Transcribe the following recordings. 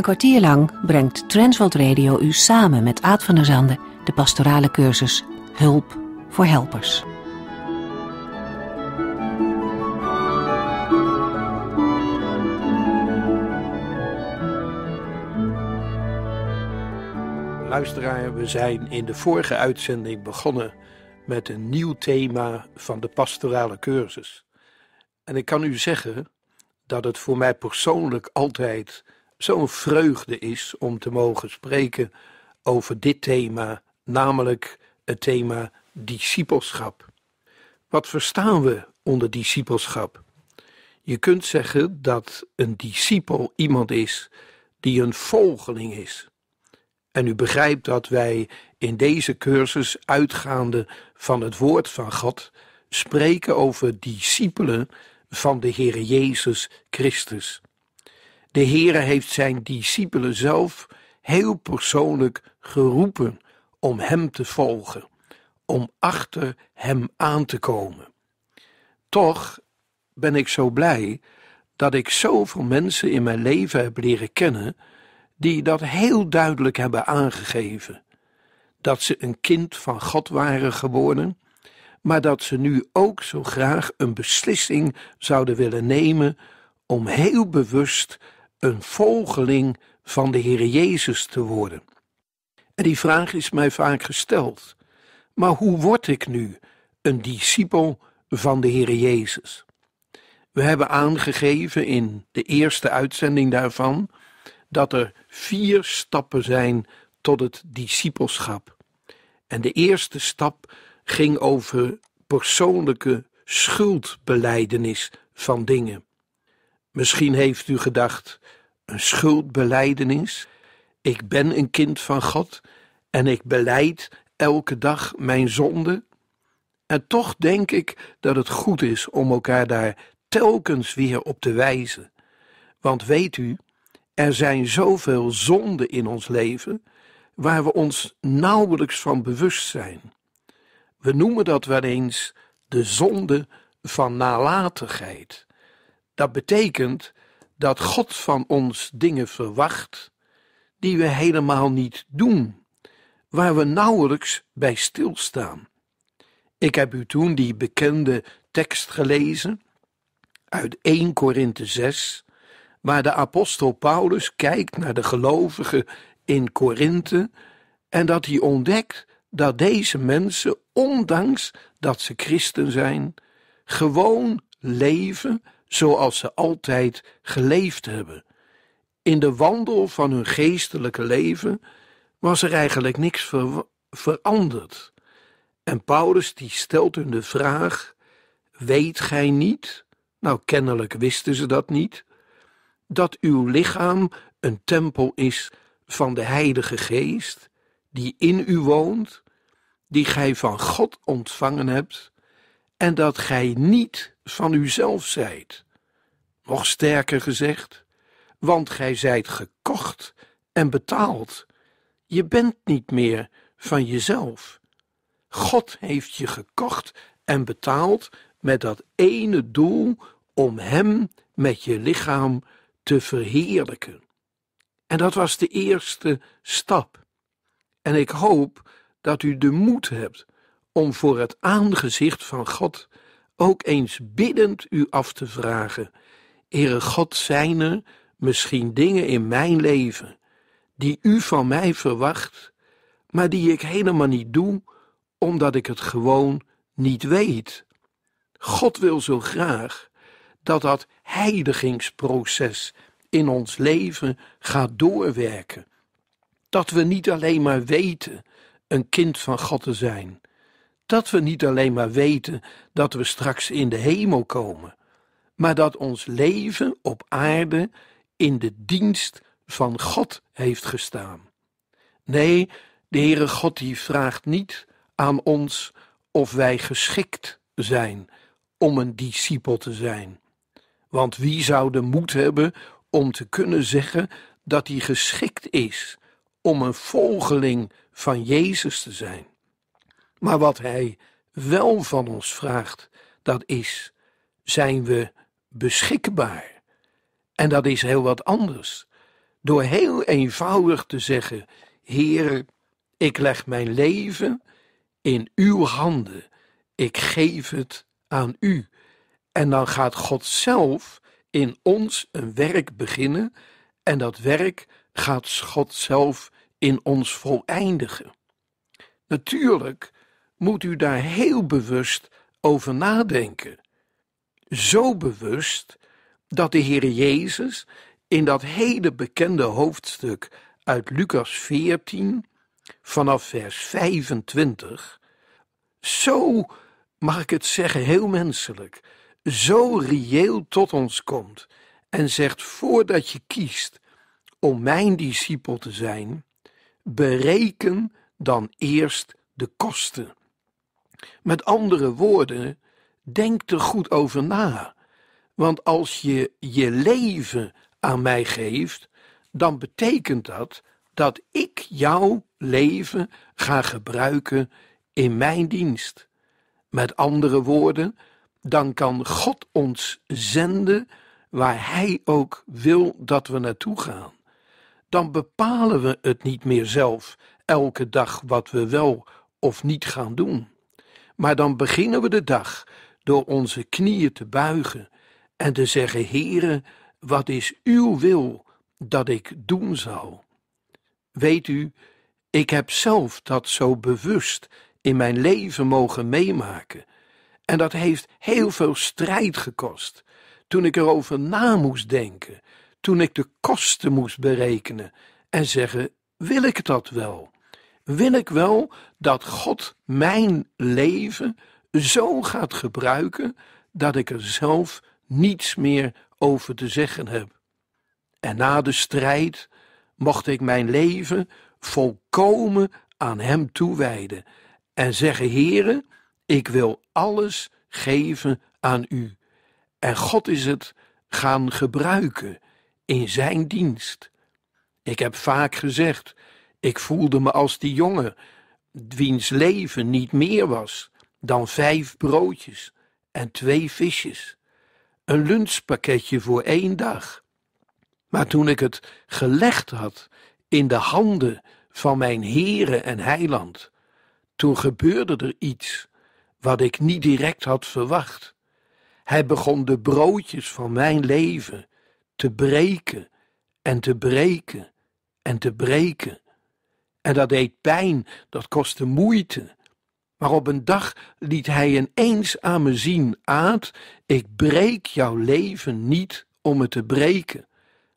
Een kwartier lang brengt Transworld Radio u samen met Aad van der Zande de pastorale cursus Hulp voor Helpers. Luisteraar, we zijn in de vorige uitzending begonnen met een nieuw thema van de pastorale cursus. En ik kan u zeggen dat het voor mij persoonlijk altijd zo'n vreugde is om te mogen spreken over dit thema, namelijk het thema discipelschap. Wat verstaan we onder discipelschap? Je kunt zeggen dat een discipel iemand is die een volgeling is. En u begrijpt dat wij in deze cursus, uitgaande van het woord van God, spreken over discipelen van de Heer Jezus Christus. De Heere heeft zijn discipelen zelf heel persoonlijk geroepen om hem te volgen, om achter hem aan te komen. Toch ben ik zo blij dat ik zoveel mensen in mijn leven heb leren kennen die dat heel duidelijk hebben aangegeven. Dat ze een kind van God waren geworden, maar dat ze nu ook zo graag een beslissing zouden willen nemen om heel bewust een volgeling van de Heer Jezus te worden? En die vraag is mij vaak gesteld. Maar hoe word ik nu een discipel van de Heer Jezus? We hebben aangegeven in de eerste uitzending daarvan dat er vier stappen zijn tot het discipelschap. En de eerste stap ging over persoonlijke schuldbeleidenis van dingen. Misschien heeft u gedacht: een schuldbeleidenis. Ik ben een kind van God en ik beleid elke dag mijn zonde. En toch denk ik dat het goed is om elkaar daar telkens weer op te wijzen. Want weet u, er zijn zoveel zonden in ons leven waar we ons nauwelijks van bewust zijn. We noemen dat wel eens de zonde van nalatigheid. Dat betekent dat God van ons dingen verwacht die we helemaal niet doen, waar we nauwelijks bij stilstaan. Ik heb u toen die bekende tekst gelezen uit 1 Korinthe 6, waar de apostel Paulus kijkt naar de gelovigen in Korinthe en dat hij ontdekt dat deze mensen, ondanks dat ze christen zijn, gewoon leven zoals ze altijd geleefd hebben. In de wandel van hun geestelijke leven was er eigenlijk niks veranderd. En Paulus die stelt hun de vraag: Weet gij niet? Nou, kennelijk wisten ze dat niet. Dat uw lichaam een tempel is van de Heilige Geest, die in u woont, die gij van God ontvangen hebt en dat gij niet van uzelf zijt. Nog sterker gezegd, want gij zijt gekocht en betaald. Je bent niet meer van jezelf. God heeft je gekocht en betaald met dat ene doel om Hem met je lichaam te verheerlijken. En dat was de eerste stap. En ik hoop dat u de moed hebt om voor het aangezicht van God ook eens biddend u af te vragen: Heere God, zijn er misschien dingen in mijn leven die u van mij verwacht, maar die ik helemaal niet doe, omdat ik het gewoon niet weet? God wil zo graag dat dat heiligingsproces in ons leven gaat doorwerken. Dat we niet alleen maar weten een kind van God te zijn, dat we niet alleen maar weten dat we straks in de hemel komen, maar dat ons leven op aarde in de dienst van God heeft gestaan. Nee, de Heere God die vraagt niet aan ons of wij geschikt zijn om een discipel te zijn. Want wie zou de moed hebben om te kunnen zeggen dat hij geschikt is om een volgeling van Jezus te zijn? Maar wat Hij wel van ons vraagt, dat is: zijn we beschikbaar? En dat is heel wat anders. Door heel eenvoudig te zeggen: Heer, ik leg mijn leven in uw handen. Ik geef het aan u. En dan gaat God zelf in ons een werk beginnen. En dat werk gaat God zelf in ons voleindigen. Natuurlijk moet u daar heel bewust over nadenken. Zo bewust dat de Heer Jezus in dat hele bekende hoofdstuk uit Lucas 14, vanaf vers 25, zo, mag ik het zeggen, heel menselijk, zo reëel tot ons komt en zegt: voordat je kiest om mijn discipel te zijn, bereken dan eerst de kosten. Met andere woorden, denk er goed over na. Want als je je leven aan mij geeft, dan betekent dat dat ik jouw leven ga gebruiken in mijn dienst. Met andere woorden, dan kan God ons zenden waar Hij ook wil dat we naartoe gaan. Dan bepalen we het niet meer zelf elke dag wat we wel of niet gaan doen. Maar dan beginnen we de dag door onze knieën te buigen en te zeggen: Heere, wat is uw wil dat ik doen zal? Weet u, ik heb zelf dat zo bewust in mijn leven mogen meemaken. En dat heeft heel veel strijd gekost. Toen ik erover na moest denken, toen ik de kosten moest berekenen en zeggen: wil ik dat wel? wil ik wel dat God mijn leven zo gaat gebruiken dat ik er zelf niets meer over te zeggen heb. En na de strijd mocht ik mijn leven volkomen aan Hem toewijden en zeggen: Heere, ik wil alles geven aan U. En God is het gaan gebruiken in Zijn dienst. Ik heb vaak gezegd ik voelde me als die jongen, wiens leven niet meer was dan vijf broodjes en twee visjes. Een lunchpakketje voor één dag. Maar toen ik het gelegd had in de handen van mijn Heere en Heiland, toen gebeurde er iets wat ik niet direct had verwacht. Hij begon de broodjes van mijn leven te breken en te breken en te breken. En dat deed pijn, dat kostte moeite. Maar op een dag liet hij ineens aan me zien: Aad, ik breek jouw leven niet om het te breken,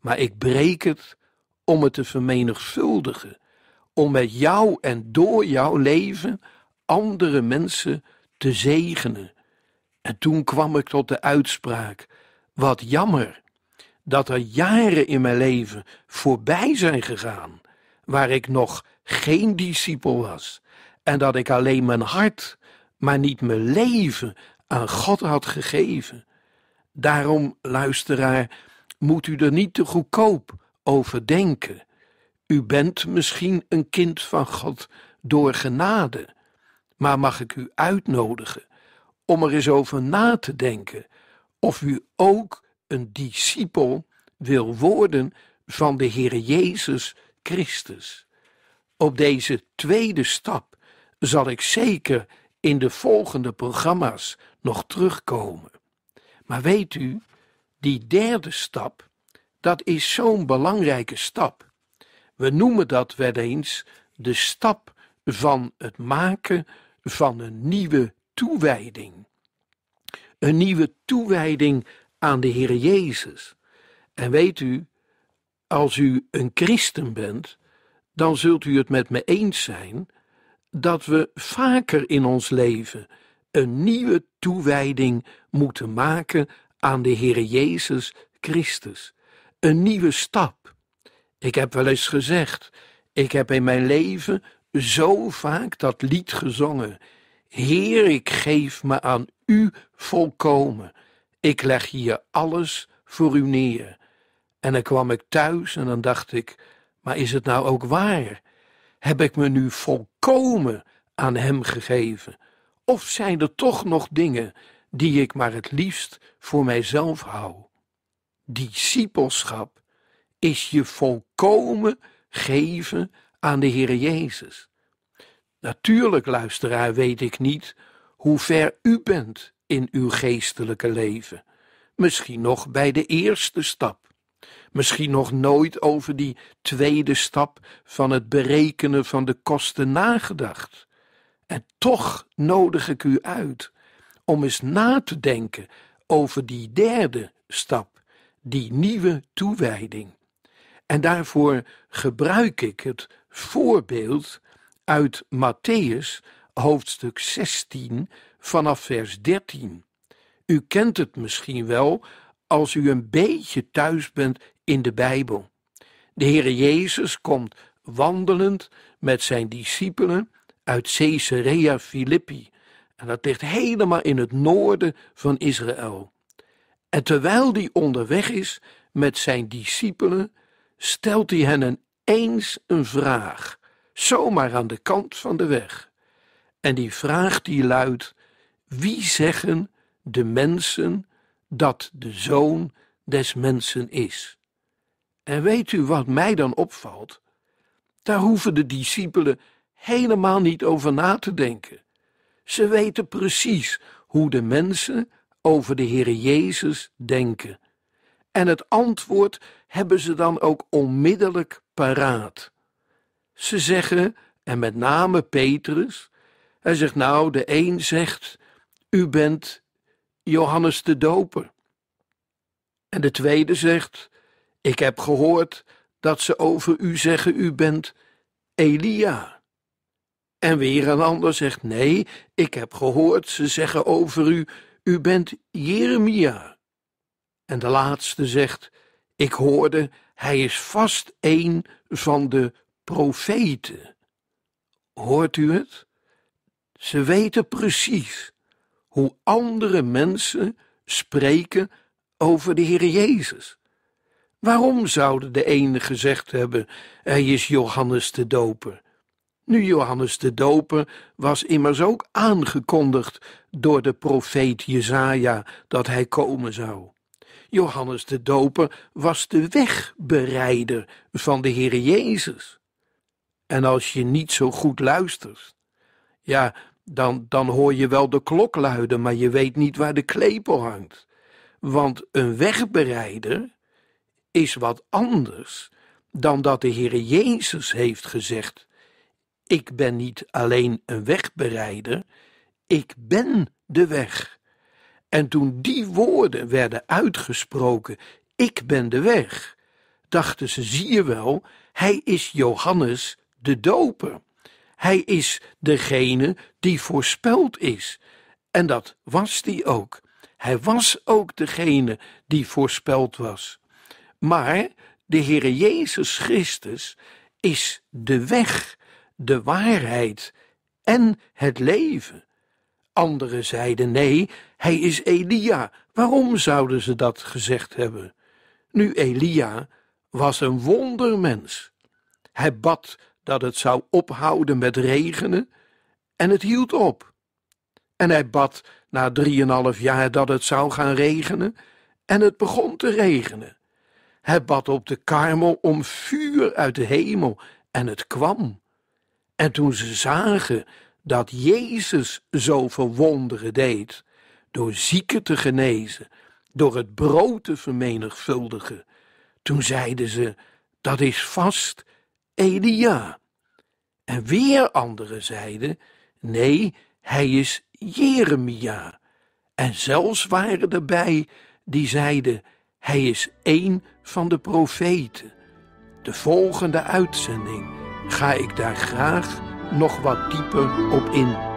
maar ik breek het om het te vermenigvuldigen, om met jou en door jouw leven andere mensen te zegenen. En toen kwam ik tot de uitspraak: Wat jammer dat er jaren in mijn leven voorbij zijn gegaan waar ik nog geen discipel was en dat ik alleen mijn hart, maar niet mijn leven aan God had gegeven. Daarom, luisteraar, moet u er niet te goedkoop over denken. U bent misschien een kind van God door genade, maar mag ik u uitnodigen om er eens over na te denken of u ook een discipel wil worden van de Heer Jezus Christus. Op deze tweede stap zal ik zeker in de volgende programma's nog terugkomen. Maar weet u, die derde stap, dat is zo'n belangrijke stap. We noemen dat wel eens de stap van het maken van een nieuwe toewijding. Een nieuwe toewijding aan de Heer Jezus. En weet u, als u een christen bent, dan zult u het met me eens zijn dat we vaker in ons leven een nieuwe toewijding moeten maken aan de Heer Jezus Christus. Een nieuwe stap. Ik heb wel eens gezegd, ik heb in mijn leven zo vaak dat lied gezongen. Heer, ik geef me aan U volkomen. Ik leg hier alles voor U neer. En dan kwam ik thuis en dan dacht ik, maar is het nou ook waar? Heb ik me nu volkomen aan Hem gegeven? Of zijn er toch nog dingen die ik maar het liefst voor mijzelf hou? Discipelschap is je volkomen geven aan de Heer Jezus. Natuurlijk, luisteraar, weet ik niet hoe ver u bent in uw geestelijke leven. Misschien nog bij de eerste stap misschien nog nooit over die tweede stap van het berekenen van de kosten nagedacht. En toch nodig ik u uit om eens na te denken over die derde stap, die nieuwe toewijding. En daarvoor gebruik ik het voorbeeld uit Matthäus, hoofdstuk 16, vanaf vers 13. U kent het misschien wel als u een beetje thuis bent in de Bijbel. De Heere Jezus komt wandelend met zijn discipelen uit Caesarea Philippi. En dat ligt helemaal in het noorden van Israël. En terwijl hij onderweg is met zijn discipelen, stelt hij hen eens een vraag, zomaar aan de kant van de weg. En die vraag die luidt: Wie zeggen de mensen dat de zoon des mensen is? En weet u wat mij dan opvalt? Daar hoeven de discipelen helemaal niet over na te denken. Ze weten precies hoe de mensen over de Heer Jezus denken. En het antwoord hebben ze dan ook onmiddellijk paraat. Ze zeggen, en met name Petrus, hij zegt nou, de een zegt, u bent Johannes de Doper. En de tweede zegt, ik heb gehoord dat ze over u zeggen: U bent Elia. En weer een ander zegt: Nee, ik heb gehoord ze zeggen over u: U bent Jeremia. En de laatste zegt: Ik hoorde, hij is vast een van de profeten. Hoort u het? Ze weten precies hoe andere mensen spreken over de Heer Jezus. Waarom zouden de ene gezegd hebben: Hij is Johannes de Doper? Nu, Johannes de Doper was immers ook aangekondigd door de profeet Jezaja dat hij komen zou. Johannes de Doper was de wegbereider van de Heer Jezus. En als je niet zo goed luistert, ja, dan, dan hoor je wel de klok luiden, maar je weet niet waar de klepel hangt. Want een wegbereider is wat anders dan dat de Heer Jezus heeft gezegd: Ik ben niet alleen een wegbereider, ik ben de weg. En toen die woorden werden uitgesproken: Ik ben de weg, dachten ze: zie je wel, hij is Johannes de Doper. Hij is degene die voorspeld is. En dat was hij ook. Hij was ook degene die voorspeld was. Maar de Heere Jezus Christus is de weg, de waarheid en het leven. Anderen zeiden nee, hij is Elia. Waarom zouden ze dat gezegd hebben? Nu, Elia was een wondermens. Hij bad dat het zou ophouden met regenen en het hield op. En hij bad na drieënhalf jaar dat het zou gaan regenen en het begon te regenen. Hij bad op de karmel om vuur uit de hemel en het kwam. En toen ze zagen dat Jezus zo wonderen deed, door zieken te genezen, door het brood te vermenigvuldigen, toen zeiden ze, dat is vast Elia. En weer anderen zeiden, nee, hij is Jeremia. En zelfs waren erbij die zeiden, hij is één van de profeten. De volgende uitzending ga ik daar graag nog wat dieper op in.